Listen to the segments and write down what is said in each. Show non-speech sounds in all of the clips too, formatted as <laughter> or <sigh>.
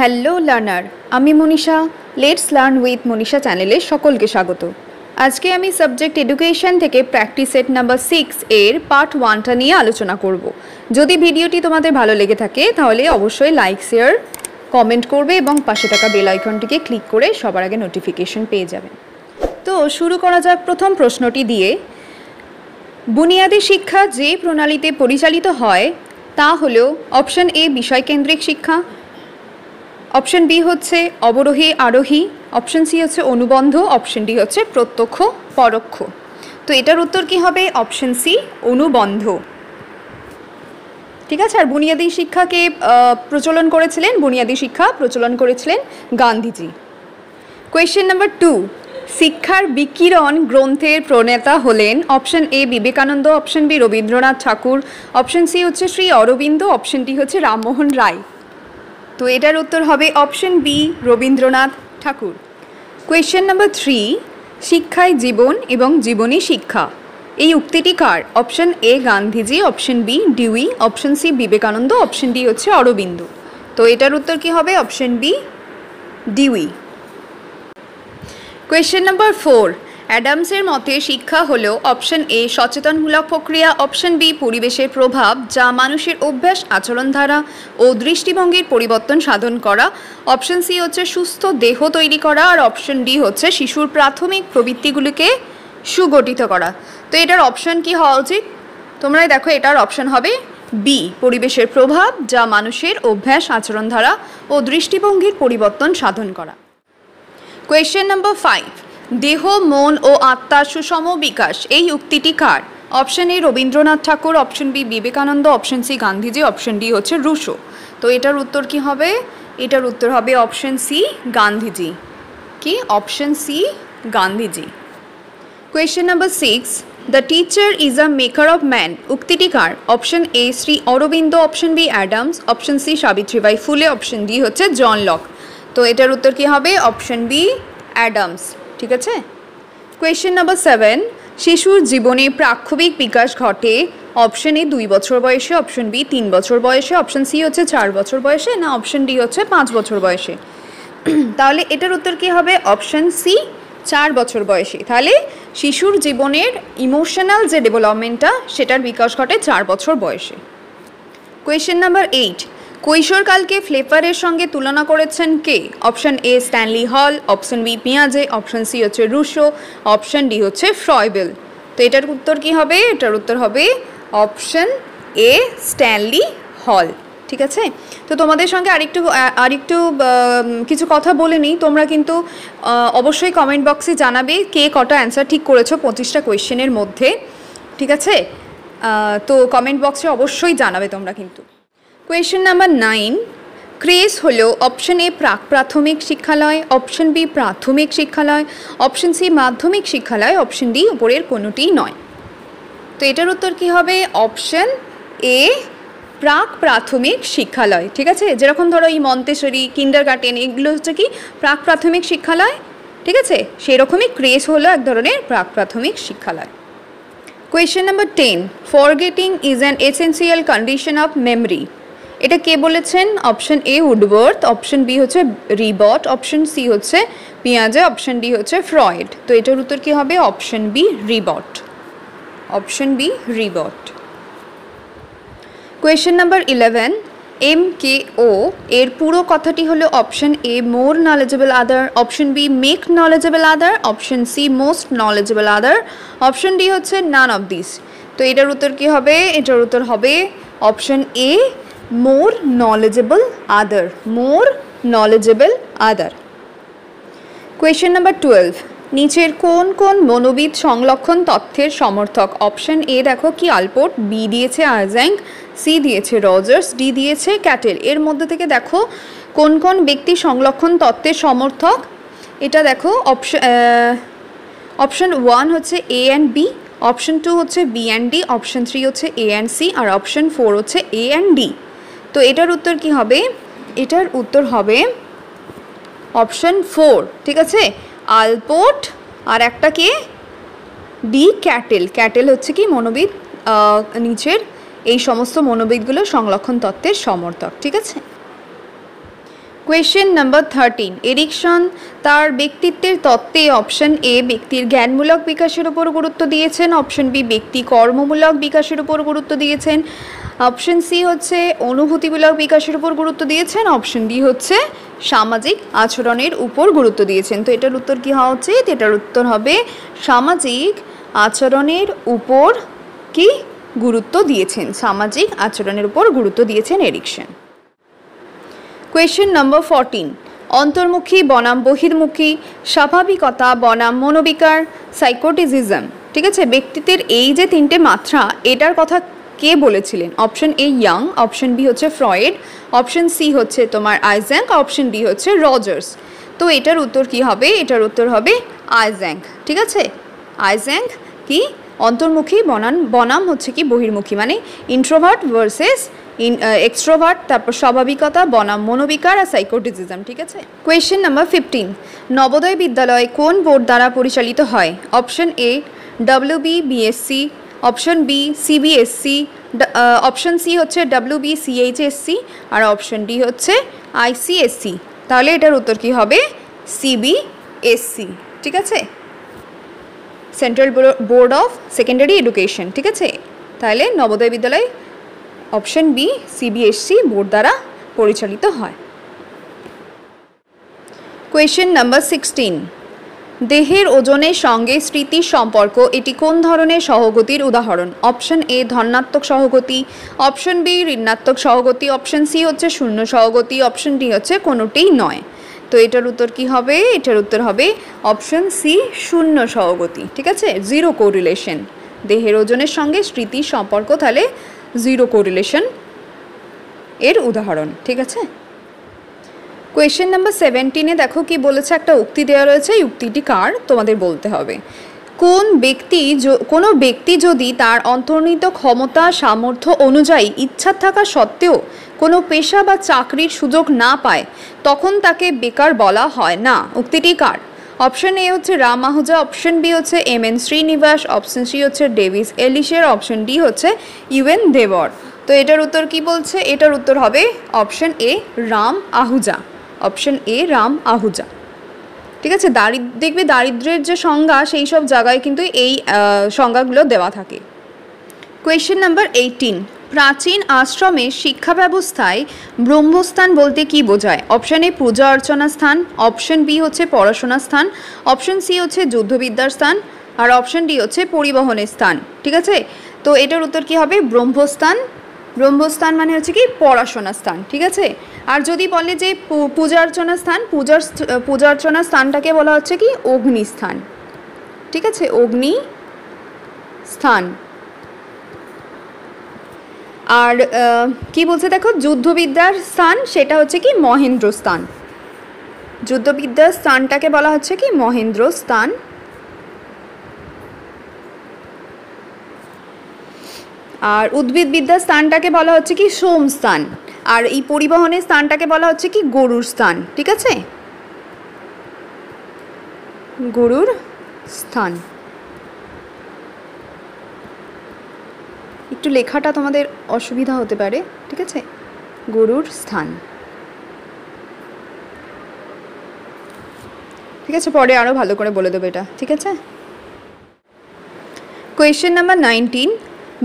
Hello learner আমি Manisha let's learn with Manisha চ্যানেলে সকলকে স্বাগত আজকে আমি সাবজেক্ট এডুকেশন থেকে প্র্যাকটিস সেট নাম্বার সিক্স এর পার্ট ওয়ানটা নিয়ে আলোচনা করব। যদি ভিডিওটি তোমাদের ভালো লেগে থাকে তাহলে অবশ্যই লাইক শেয়ার কমেন্ট করবে এবং পাশে থাকা বেল আইকনটিকে ক্লিক করে সবার আগে নোটিফিকেশন পেয়ে যাবেন তো শুরু করা যাক প্রথম প্রশ্নটি দিয়ে বুনিয়াদী শিক্ষা যে প্রণালীতে পরিচালিত হয় তা হল অপশন এ বিষয়কেন্দ্রিক শিক্ষা অপশন বি হচ্ছে অবরোহী আরোহী অপশন সি হচ্ছে অনুবন্ধ অপশন ডি হচ্ছে প্রত্যক্ষ পরোক্ষ তো এটার উত্তর কি হবে অপশন সি অনুবন্ধ ঠিক আছে আর বুনিয়াদী শিক্ষাকে প্রচলন করেছিলেন বুনিয়াদী শিক্ষা প্রচলন করেছিলেন গান্ধীজি কোয়েশ্চেন নাম্বার টু শিক্ষার বিকিরণ গ্রন্থের প্রণেতা হলেন option A Vivekananda option B Rabindranath Thakur option C হচ্ছে শ্রী অরবিন্দ অপশন ডি হচ্ছে রামমোহন রায় তো এটার উত্তর হবে option B Rabindranath Thakur question number three শিক্ষায় জীবন এবং জীবনী শিক্ষা এই উক্তিটি কার option A Gandhiji option B Dewey option C Vivekananda option D হচ্ছে অরবিন্দ তো এটার উত্তর কি হবে option B Dewey question number four অ্যাডামসের মতে শিক্ষা হল অপশন এ সচেতনমূলক প্রক্রিয়া অপশন বি পরিবেশের প্রভাব যা মানুষের অভ্যাস আচরণধারা ও দৃষ্টিভঙ্গির পরিবর্তন সাধন করা অপশন সি হচ্ছে সুস্থ দেহ তৈরি করা আর অপশন ডি হচ্ছে শিশুর প্রাথমিক প্রবৃত্তিগুলিকে সুগঠিত করা তো এটার অপশন কি হওয়া উচিত তোমরাই দেখো এটার অপশন হবে বি পরিবেশের প্রভাব যা মানুষের অভ্যাস আচরণধারা ও দৃষ্টিভঙ্গির পরিবর্তন সাধন করা কোয়েশ্চেন নম্বর ফাইভ দেহ মন ও আত্মার সুষম বিকাশ এই উক্তিটি কার option A Rabindranath Thakur option B Vivekananda option C Gandhiji option D হচ্ছে রুশো তো এটার উত্তর কি হবে এটার উত্তর হবে অপশন সি গান্ধীজি কি option C Gandhiji question number six the teacher is a maker of man উক্তিটি কার option A Shri Aurobindo option B Adams option C Savitribai Phule option D হচ্ছে জন লক তো এটার উত্তর কি হবে অপশন বি অ্যাডামস ঠিক আছে কোয়েশ্চেন নাম্বার সেভেন শিশুর জীবনে প্রাক্ষবিক বিকাশ ঘটে অপশন এ দুই বছর বয়সে অপশন বি তিন বছর বয়সে অপশন সি হচ্ছে চার বছর বয়সে না অপশন ডি হচ্ছে পাঁচ বছর বয়সে <clears throat> তাহলে এটার উত্তর কী হবে অপশন সি চার বছর বয়সে তাহলে শিশুর জীবনের ইমোশনাল যে ডেভেলপমেন্টটা সেটার বিকাশ ঘটে চার বছর বয়সে কোয়েশ্চেন নাম্বার এইট কৈশোরকালকে ফ্লেভারের সঙ্গে তুলনা করেছেন কে option A Stanley Hall option B পিঁয়াজে অপশন সি হচ্ছে রুশো অপশন ডি হচ্ছে ফ্রয়বেল তো এটার উত্তর কি হবে এটার উত্তর হবে অপশন এ স্ট্যানলি হল ঠিক আছে তো তোমাদের সঙ্গে আরেকটু আরেকটু কিছু কথা বলে নিই তোমরা কিন্তু অবশ্যই কমেন্ট বক্সে জানাবে কে কটা অ্যান্সার ঠিক করেছো পঁচিশটা কোয়েশ্চেনের মধ্যে ঠিক আছে তো কমেন্ট বক্সে অবশ্যই জানাবে তোমরা কিন্তু কোয়েশন নাম্বার নাইন ক্রেস হলো অপশন এ প্রাক প্রাথমিক শিক্ষালয় অপশন বি প্রাথমিক শিক্ষালয় অপশন সি মাধ্যমিক শিক্ষালয় অপশন ডি উপরের কোনোটিই নয় তো এটার উত্তর কি হবে অপশন এ প্রাক প্রাথমিক শিক্ষালয় ঠিক আছে যেরকম ধরো এই মন্তেশ্বরী কিন্ডার গার্ডেন এগুলো হচ্ছে কি প্রাক প্রাথমিক শিক্ষালয় ঠিক আছে সেরকমই ক্রেস হলো এক ধরনের প্রাক প্রাথমিক শিক্ষালয় question number ten forgetting is an essential condition of memory এটা কে বলেছেন option A Woodworth option B হচ্ছে রিবট অপশন সি হচ্ছে পিঁয়াজে অপশন ডি হচ্ছে ফ্রয়েড তো এটার উত্তর কী হবে option B Ribot option B Ribot question number eleven M K O এর পুরো কথাটি হলো option A more knowledgeable other option B make knowledgeable other option C most knowledgeable other option D হচ্ছে নান অফ দিস তো এটার উত্তর কী হবে এটার উত্তর হবে option A more knowledgeable other more knowledgeable other question number twelve নিচের কোন কোন মনোবিদ সংলক্ষণ তথ্যের সমর্থক অপশন এ দেখো কি আলপোর্ট বি দিয়েছে আর্জ্যাঙ্ক সি দিয়েছে রজার্স ডি দিয়েছে ক্যাটেল এর মধ্যে থেকে দেখো কোন কোন ব্যক্তি সংলক্ষণ তত্ত্বের সমর্থক এটা দেখো অপশন অপশন ওয়ান হচ্ছে A and B option two হচ্ছে B and D option three হচ্ছে এ অ্যান্ড সি আর অপশন ফোর হচ্ছে এ অ্যান্ড ডি তো এটার উত্তর কি হবে এটার উত্তর হবে অপশন ফোর ঠিক আছে আলপোট আর একটা কে ডি ক্যাটেল ক্যাটেল হচ্ছে কি মনোবিদ নিচের এই সমস্ত মনোবিদগুলো সংরক্ষণ তত্ত্বের সমর্থক ঠিক আছে কোয়েশ্চেন নাম্বার থার্টিন এরিকশন তার ব্যক্তিত্বের তত্ত্বে অপশন এ ব্যক্তির জ্ঞানমূলক বিকাশের উপর গুরুত্ব দিয়েছেন অপশন বি ব্যক্তি কর্মমূলক বিকাশের উপর গুরুত্ব দিয়েছেন অপশন সি হচ্ছে অনুভূতিমূলক বিকাশের উপর গুরুত্ব দিয়েছেন অপশন ডি হচ্ছে সামাজিক আচরণের উপর গুরুত্ব দিয়েছেন তো এটার উত্তর কী হওয়া উচিত এটার উত্তর হবে সামাজিক আচরণের উপর কি গুরুত্ব দিয়েছেন সামাজিক আচরণের উপর গুরুত্ব দিয়েছেন এরিকশন কোয়েশ্চেন নম্বর ফরটিন অন্তর্মুখী বনাম বহির্মুখী স্বাভাবিকতা বনাম মনোবিকার সাইকোটিজিজম ঠিক আছে ব্যক্তিত্বের এই যে তিনটে মাত্রা এটার কথা কে বলেছিলেন option A Young option B হচ্ছে ফ্রয়েড অপশন সি হচ্ছে তোমার আইজ্যাঙ্ক অপশন ডি হচ্ছে রজার্স তো এটার উত্তর কি হবে এটার উত্তর হবে আইজ্যাঙ্ক ঠিক আছে আইজ্যাঙ্ক কি অন্তর্মুখী বনান বনাম হচ্ছে কি বহির্মুখী মানে ইন্ট্রোভার্ট ভার্সেস ইন এক্সট্রোভার্ট তারপর স্বাভাবিকতা বনাম মনোবিকার আর সাইকোটিজিজম ঠিক আছে কোয়েশ্চেন নাম্বার ফিফটিন নবোদয় বিদ্যালয় কোন বোর্ড দ্বারা পরিচালিত হয় option A W BSC option B CBSC option C হচ্ছে ডাব্লিউ বি সিএইচএসসি আর অপশন ডি হচ্ছে আইসিএসসি তাহলে এটার উত্তর কী হবে সিবিএসসি ঠিক আছে central board of secondary education ঠিক আছে তাহলে নবোদয় বিদ্যালয় অপশন বি সিবিএসসি বোর্ড দ্বারা পরিচালিত হয় কোয়েশ্চেন নাম্বার সিক্সটিন দেহের ওজনের সঙ্গে স্মৃতির সম্পর্ক এটি কোন ধরনের সহগতির উদাহরণ অপশন এ ধনাত্মক সহগতি অপশন বি ঋণাত্মক সহগতি অপশন সি হচ্ছে শূন্য সহগতি অপশন ডি হচ্ছে কোনোটিই নয় তো এটার উত্তর কি হবে এটার উত্তর হবে অপশন সি শূন্য সহগতি ঠিক আছে জিরো কোরিলেশন দেহের ওজনের সঙ্গে স্মৃতির সম্পর্ক তাহলে জিরো কোরিলেশন এর উদাহরণ ঠিক আছে কোয়েশ্চেন নাম্বার সেভেন্টিনে দেখো কি বলেছে একটা উক্তি দেওয়া রয়েছে এই উক্তিটি কার তোমাদের বলতে হবে কোন ব্যক্তি কোনো ব্যক্তি যদি তার অন্তর্নিহিত ক্ষমতা সামর্থ্য অনুযায়ী ইচ্ছা থাকা সত্ত্বেও কোনো পেশা বা চাকরির সুযোগ না পায় তখন তাকে বেকার বলা হয় না উক্তিটি কার অপশন এ হচ্ছে রাম আহুজা অপশন বি হচ্ছে M N Srinivas option C হচ্ছে ডেভিস এলিশের অপশন ডি হচ্ছে ইউএন দেবর তো এটার উত্তর কি বলছে এটার উত্তর হবে option A Ram Ahuja option A Ram Ahuja ঠিক আছে দারিদ্র দেখবে দারিদ্রের যে সংজ্ঞা সেই সব জায়গায় কিন্তু এই সংজ্ঞাগুলো দেওয়া থাকে কোয়েশ্চেন নাম্বার এইটিন প্রাচীন আশ্রমে শিক্ষা ব্যবস্থায় ব্রহ্মস্থান বলতে কি বোঝায় অপশান এ পূজা অর্চনা স্থান অপশন বি হচ্ছে পড়াশোনা স্থান অপশন সি হচ্ছে যুদ্ধবিদ্যার স্থান আর অপশন ডি হচ্ছে পরিবহনের স্থান ঠিক আছে তো এটার উত্তর কি হবে ব্রহ্মস্থান ব্রহ্মস্থান মানে হচ্ছে কি পড়াশোনা স্থান ঠিক আছে আর যদি বলে যে পূজা অর্চনা স্থান পূজার পূজা অর্চনা স্থানটাকে বলা হচ্ছে কি অগ্নিস্থান ঠিক আছে অগ্নি স্থান আর কি বলছে দেখো যুদ্ধবিদ্যার স্থান সেটা হচ্ছে কি মহেন্দ্র স্থান যুদ্ধবিদ্যার স্থানটাকে বলা হচ্ছে কি মহেন্দ্র স্থান আর উদ্ভিদবিদ্যার স্থানটাকে বলা হচ্ছে কি সোম স্থান আর এই পরিবহনের স্থানটাকে বলা হচ্ছে কি গরুর স্থান ঠিক আছে গরুর স্থান একটু লেখাটা তোমাদের অসুবিধা হতে পারে ঠিক আছে গরুর স্থান ঠিক আছে পরে আরও ভালো করে বলে দেবো এটা ঠিক আছে কোয়েশ্চেন নাম্বার নাইনটিন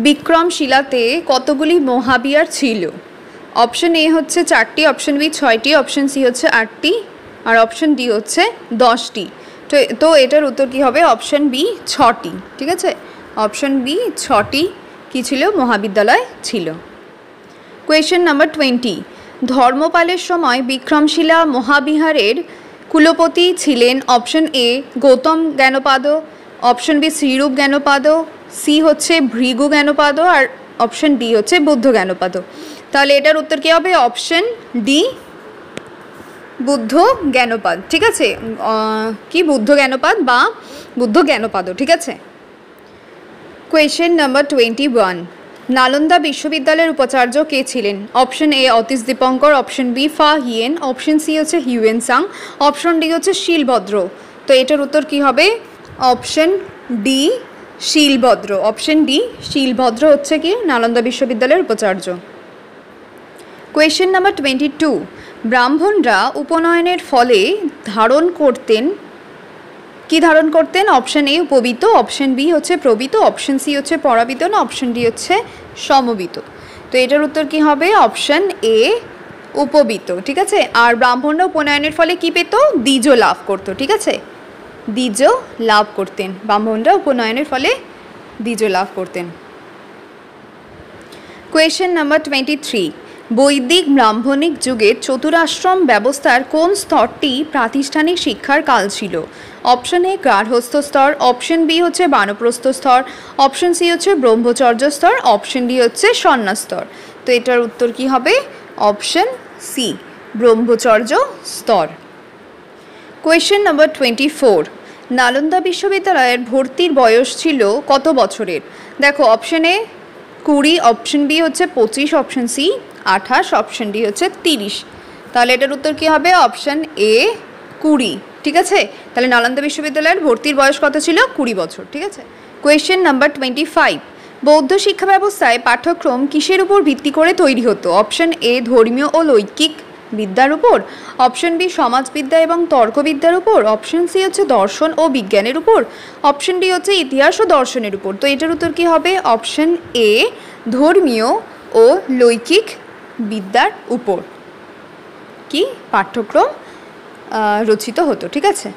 বিক্রমশিলাতে কতগুলি মহাবিয়ার ছিল অপশন এ হচ্ছে চারটি অপশন বি ছয়টি অপশন সি হচ্ছে আটটি আর অপশন ডি হচ্ছে দশটি তো তো এটার উত্তর কী হবে অপশন বি ছটি ঠিক আছে অপশন বি ছটি কি ছিল মহাবিদ্যালয় ছিল কোয়েশন নাম্বার টোয়েন্টি ধর্মপালের সময় বিক্রমশিলা মহাবিহারের কুলপতি ছিলেন option A Gautam Gyanpad option B Shrirup Gyanpad C হচ্ছে ভৃগু জ্ঞানপাদ আর অপশন ডি হচ্ছে বুদ্ধ জ্ঞানপাদ তাহলে এটার উত্তর কী হবে অপশন ডি বুদ্ধ জ্ঞানপাদ ঠিক আছে কি বুদ্ধ জ্ঞানপাদ বা বুদ্ধ জ্ঞানপাদও ঠিক আছে question number twenty one Nalanda বিশ্ববিদ্যালয়ের উপাচার্য কে ছিলেন option A Atish Dipankar option B Fa Hien option C হচ্ছে হিউয়েন সাং অপশন ডি হচ্ছে শিলভদ্র তো এটার উত্তর কি হবে option D Shilabhadra option D Shilabhadra হচ্ছে কি নালন্দা বিশ্ববিদ্যালয়ের উপাচার্য কোয়েশ্চেন নাম্বার টোয়েন্টি টু ব্রাহ্মণরা উপনয়নের ফলে ধারণ করতেন কি ধারণ করতেন অপশন এ উপবিত অপশন বি হচ্ছে প্রবিত অপশন সি হচ্ছে পরাবিত না অপশন ডি হচ্ছে সমবিত তো এটার উত্তর কি হবে অপশন এ উপবিত ঠিক আছে আর ব্রাহ্মণরা উপনয়নের ফলে কি পেত দ্বিজ লাভ করত ঠিক আছে দ্বিজ লাভ করতেন ব্রাহ্মণরা উপনয়নের ফলে দ্বিজ লাভ করতেন কোয়েশ্চেন নাম্বার টোয়েন্টি থ্রি বৈদিক ব্রাহ্মণিক যুগের চতুরাশ্রম ব্যবস্থার কোন স্তরটি প্রাতিষ্ঠানিক শিক্ষার কাল ছিল অপশন এ গার্হস্থ স্তর অপশন বি হচ্ছে বানপ্রস্থ স্তর অপশন সি হচ্ছে ব্রহ্মচর্য স্তর অপশন ডি হচ্ছে স্বর্ণাস্তর তো এটার উত্তর কি হবে অপশন সি ব্রহ্মচর্য স্তর question number twenty four Nalanda বিশ্ববিদ্যালয়ের ভর্তির বয়স ছিল কত বছরের দেখো অপশন এ কুড়ি অপশন বি হচ্ছে পঁচিশ অপশন সি আঠাশ অপশান ডি হচ্ছে তিরিশ তাহলে এটার উত্তর কী হবে অপশান এ কুড়ি ঠিক আছে তাহলে নালন্দা বিশ্ববিদ্যালয়ের ভর্তির বয়স কত ছিল কুড়ি বছর ঠিক আছে কোয়েশ্চেন নাম্বার টোয়েন্টি ফাইভ বৌদ্ধ শিক্ষা ব্যবস্থায় পাঠ্যক্রম কিসের উপর ভিত্তি করে তৈরি হতো অপশন এ ধর্মীয় ও লৈকিক বিদ্যার উপর অপশন বি সমাজবিদ্যা এবং তর্কবিদ্যার উপর অপশন সি হচ্ছে দর্শন ও বিজ্ঞানের উপর অপশান ডি হচ্ছে ইতিহাস ও দর্শনের উপর তো এটার উত্তর কী হবে অপশন এ ধর্মীয় ও লৈকিক বিদ্যার উপর কি পাঠ্যক্রম রচিত হতো ঠিক আছে